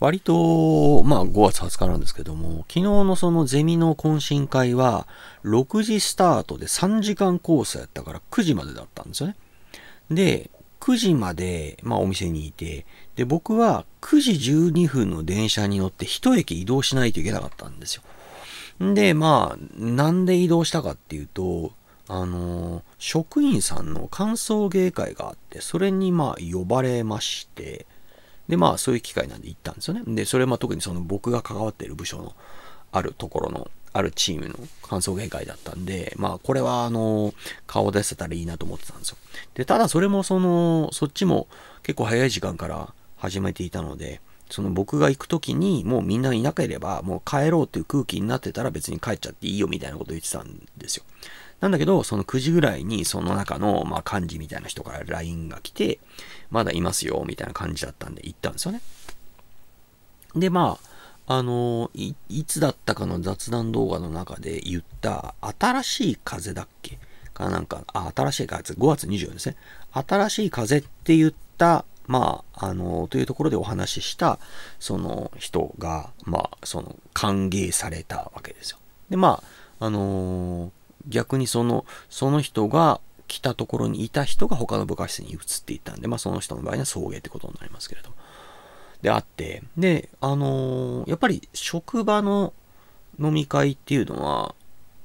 割と、まあ5月20日なんですけども、昨日のそのゼミの懇親会は、6時スタートで3時間コースやったから9時までだったんですよね。で、9時まで、まあお店にいて、で、僕は9時12分の電車に乗って1駅移動しないといけなかったんですよ。で、まあ、なんで移動したかっていうと、あの、職員さんの歓送迎会があって、それにまあ呼ばれまして、で、まあそういう機会なんで行ったんですよね。で、それは特にその僕が関わっている部署のあるところの、あるチームの感想迎会だったんで、まあこれはあの、顔を出せたらいいなと思ってたんですよ。で、ただそれもその、そっちも結構早い時間から始めていたので、その僕が行く時にもうみんないなければもう帰ろうっていう空気になってたら別に帰っちゃっていいよみたいなこと言ってたんですよ。なんだけど、その9時ぐらいにその中の、まあ、幹事みたいな人から LINE が来て、まだいますよ、みたいな感じだったんで行ったんですよね。で、まあ、あの、い、いつだったかの雑談動画の中で言った、新しい風だっけかなんか、あ、新しい風、5月24日ですね。新しい風って言った、まあ、あの、というところでお話しした、その人が、まあ、その、歓迎されたわけですよ。で、まあ、あのー、逆にその、その人が来たところにいた人が他の部活室に移っていったんで、まあその人の場合には送迎ってことになりますけれどで、あって、で、あのー、やっぱり職場の飲み会っていうのは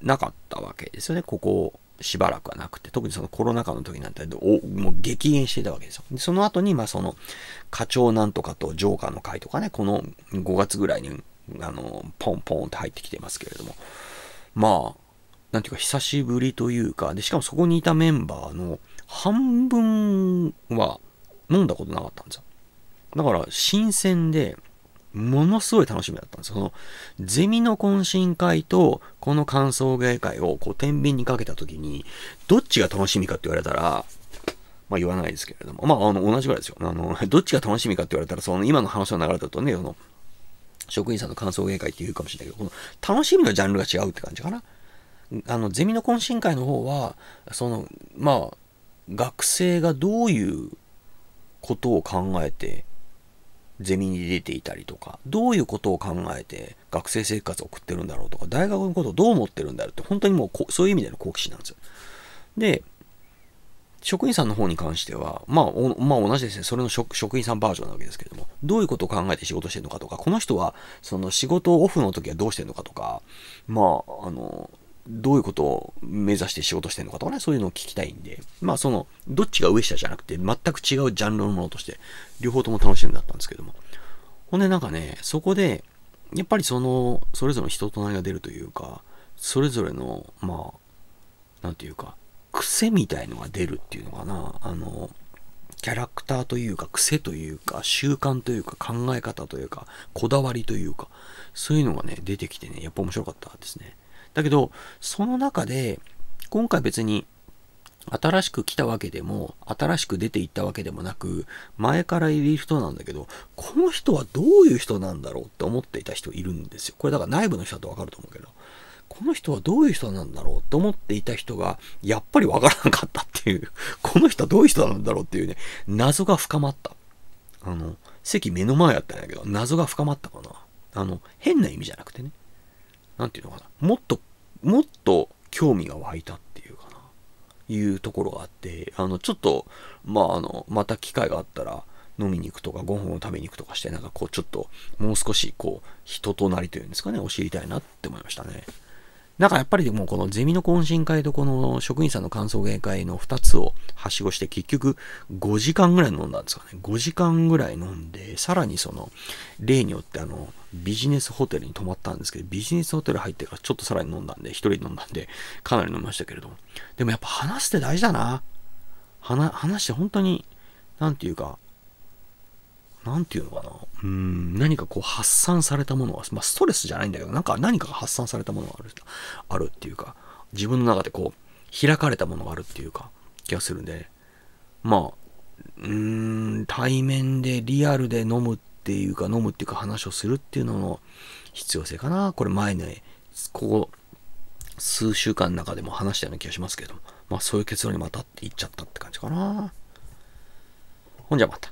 なかったわけですよね、ここしばらくはなくて、特にそのコロナ禍の時なんて、おもう激減してたわけですよ。でその後に、まあその、課長なんとかとジョーカーの会とかね、この5月ぐらいに、あの、ポンポンって入ってきてますけれども、まあ、なんていうか久しぶりというか、で、しかもそこにいたメンバーの半分は飲んだことなかったんですよ。だから新鮮で、ものすごい楽しみだったんですよ。その、ゼミの懇親会と、この感想芸会を、こう、天秤にかけたときに、どっちが楽しみかって言われたら、まあ言わないですけれども、まあ、あの、同じぐらいですよ。あの、どっちが楽しみかって言われたら、その、今の話の流れだとね、その、職員さんの感想芸会って言うかもしれないけど、この、楽しみのジャンルが違うって感じかな。あのゼミの懇親会の方はそのまあ学生がどういうことを考えてゼミに出ていたりとかどういうことを考えて学生生活を送ってるんだろうとか大学のことをどう思ってるんだろうって本当にもうそういう意味での好奇心なんですよ。で職員さんの方に関しては、まあ、まあ、同じですね、それの職員さんバージョンなわけですけれども、どういうことを考えて仕事してるのかとか、この人は、その仕事オフの時はどうしてるのかとか、まあ、あの、どういうことを目指して仕事してるのかとかね、そういうのを聞きたいんで、まあその、どっちが上下じゃなくて、全く違うジャンルのものとして、両方とも楽しみだったんですけども。ほんでなんかね、そこで、やっぱりその、それぞれの人となりが出るというか、それぞれの、まあ、なんていうか、癖みたいのが出るっていうのかな、あの、キャラクターというか、癖というか、習慣というか、考え方というか、こだわりというか、そういうのがね、出てきてね、やっぱ面白かったですね。だけど、その中で、今回別に新しく来たわけでも、新しく出て行ったわけでもなく、前からいる人なんだけど、この人はどういう人なんだろうって思っていた人いるんですよ。これだから内部の人だとわかると思うけど、この人はどういう人なんだろうって思っていた人が、やっぱりわからなかったっていう、この人はどういう人なんだろうっていうね、謎が深まった。あの、席目の前やったんやけど、謎が深まったかな。あの、変な意味じゃなくてね。何て言うのかな、もっと、もっと興味が湧いたっていうかな、いうところがあって、あの、ちょっと、まあ、あの、また機会があったら、飲みに行くとか、ご飯を食べに行くとかして、なんかこう、ちょっと、もう少し、こう、人となりというんですかね、教えたいなって思いましたね。なんかやっぱりもうこのゼミの懇親会とこの職員さんの感想迎会の2つをはしごして結局5時間ぐらい飲んだんですかね。5時間ぐらい飲んで、さらにその例によってあのビジネスホテルに泊まったんですけど、ビジネスホテル入ってからちょっとさらに飲んだんで、1人で飲んだんでかなり飲みましたけれども。でもやっぱ話して大事だな。話して本当に、なんていうか、何て言うのかなうん何かこう発散されたものが、まあ、ストレスじゃないんだけどなんか何かが発散されたものがあるあるっていうか自分の中でこう開かれたものがあるっていうか気がするんでまあうん対面でリアルで飲むっていうか飲むっていうか話をするっていうのの必要性かなこれ前ねここ数週間の中でも話したような気がしますけどまあそういう結論にまたっていっちゃったって感じかなほんじゃまた。